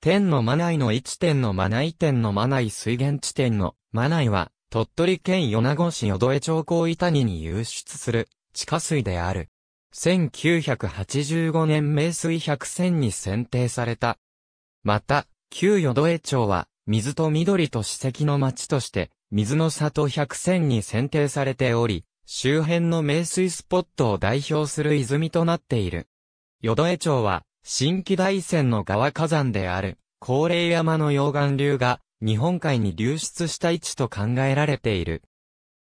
天のマナイの一点のマナイ点のマナイ水源地点のマナイは、鳥取県米子市淀江町高板谷に流出する地下水である。1985年名水百選に選定された。また、旧淀江町は、水と緑と史跡の町として、水の里百選に選定されており、周辺の名水スポットを代表する泉となっている。淀江町は、新規大山の側火山である、高齢山の溶岩流が、日本海に流出した位置と考えられている。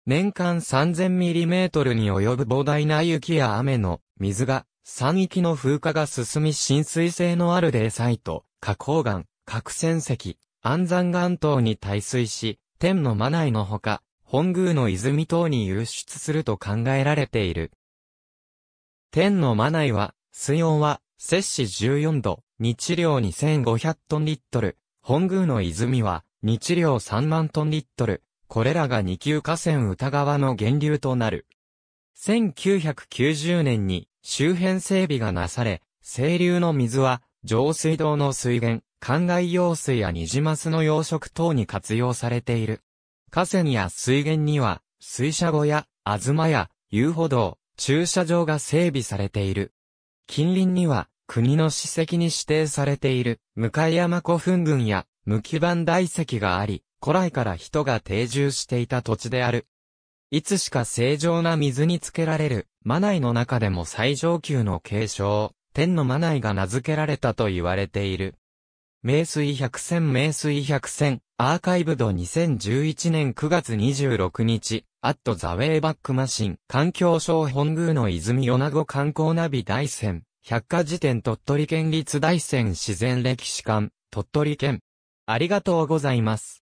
年間 3000mm に及ぶ膨大な雪や雨の水が、山域の風化が進み浸水性のあるサイト、花崗岩、核戦石、安山岩等に耐水し、天のマナイのほか、本宮の泉等に流出すると考えられている。天のマナイは、水温は摂氏14度、日量2500トンリットル、本宮の泉は、日量3万トンリットル、これらが二級河川歌川の源流となる。1990年に周辺整備がなされ、清流の水は上水道の水源、灌漑用水やニジマスの養殖等に活用されている。河川や水源には、水車小や、あずまや、遊歩道、駐車場が整備されている。近隣には、国の史跡に指定されている、向山古墳群や、無基盤大石があり、古来から人が定住していた土地である。いつしか正常な水につけられる、マナイの中でも最上級の継承、天のマナイが名付けられたと言われている。名水百選名水百選、アーカイブド2011年9月26日、アットザウェイバックマシン、環境省本宮の泉米子観光ナビ大山、百科事典鳥取県立大山自然歴史館、鳥取県。ありがとうございます。